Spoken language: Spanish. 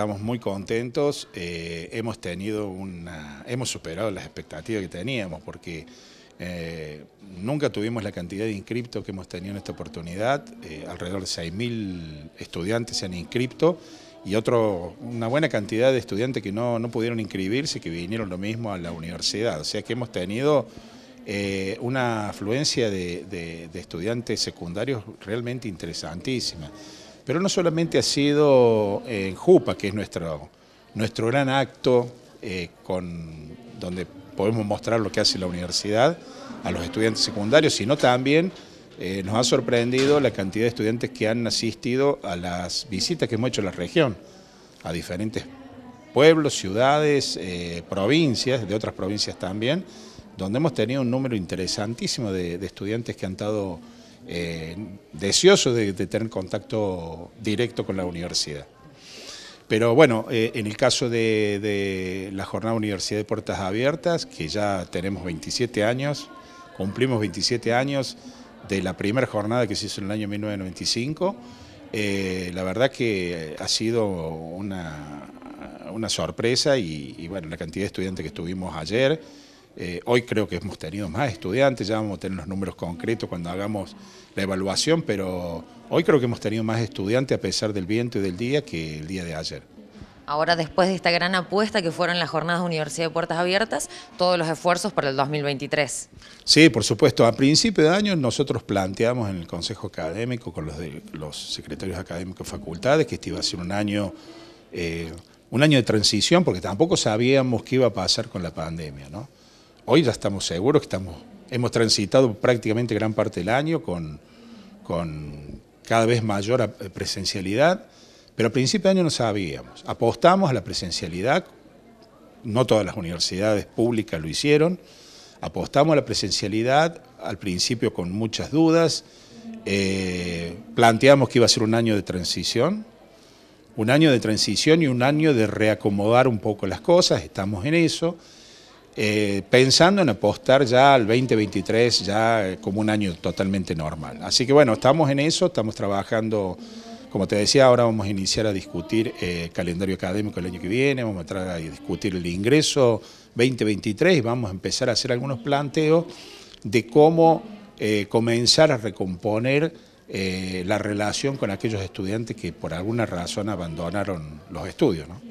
estamos muy contentos, eh, hemos tenido una, hemos superado las expectativas que teníamos porque eh, nunca tuvimos la cantidad de inscriptos que hemos tenido en esta oportunidad, eh, alrededor de 6.000 estudiantes se han inscripto y otro, una buena cantidad de estudiantes que no, pudieron inscribirse, que vinieron lo mismo a la universidad, o sea que hemos tenido... una afluencia de, estudiantes secundarios realmente interesantísima. Pero no solamente ha sido eh, en Jupa, que es nuestro, nuestro gran acto eh, con, donde podemos mostrar lo que hace la universidad a los estudiantes secundarios, sino también eh, nos ha sorprendido la cantidad de estudiantes que han asistido a las visitas que hemos hecho a la región, a diferentes pueblos, ciudades, provincias, de otras provincias también, donde hemos tenido un número interesantísimo de, de estudiantes que han estado eh, deseoso de, tener contacto directo con la universidad. Pero bueno, eh, en el caso de, la Jornada Universidad de Puertas Abiertas, que ya tenemos 27 años, cumplimos 27 años de la primera jornada que se hizo en el año 1995, eh, la verdad que ha sido una, sorpresa y, y bueno, la cantidad de estudiantes que estuvimos ayer, eh, hoy creo que hemos tenido más estudiantes, ya vamos a tener los números concretos cuando hagamos la evaluación, pero hoy creo que hemos tenido más estudiantes a pesar del viento y del día que el día de ayer. Ahora, después de esta gran apuesta que fueron las jornadas de Universidad de Puertas Abiertas, todos los esfuerzos para el 2023. Sí, por supuesto. A principio de año nosotros planteamos en el Consejo Académico, con los, de, los secretarios académicos de facultades, que este iba a ser un año... Eh, un año de transición, porque tampoco sabíamos qué iba a pasar con la pandemia, ¿no? hoy ya estamos seguros que estamos, hemos transitado prácticamente gran parte del año con, cada vez mayor eh, presencialidad, pero al principio del año no sabíamos. Apostamos a la presencialidad, no todas las universidades públicas lo hicieron, apostamos a la presencialidad al principio con muchas dudas, eh, planteamos que iba a ser un año de transición, un año de transición y un año de reacomodar un poco las cosas, estamos en eso. Eh, pensando en apostar ya al 2023, ya eh, como un año totalmente normal. Así que bueno, estamos en eso, estamos trabajando, como te decía, ahora vamos a iniciar a discutir el eh, calendario académico el año que viene, vamos a entrar a discutir el ingreso 2023 vamos a empezar a hacer algunos planteos de cómo comenzar a recomponer la relación con aquellos estudiantes que por alguna razón abandonaron los estudios. ¿no?